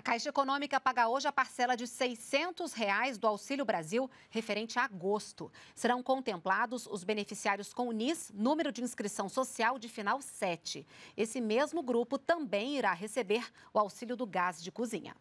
A Caixa Econômica paga hoje a parcela de R$ 600 reais do Auxílio Brasil referente a agosto. Serão contemplados os beneficiários com o NIS, número de inscrição social de final 7. Esse mesmo grupo também irá receber o auxílio do gás de cozinha.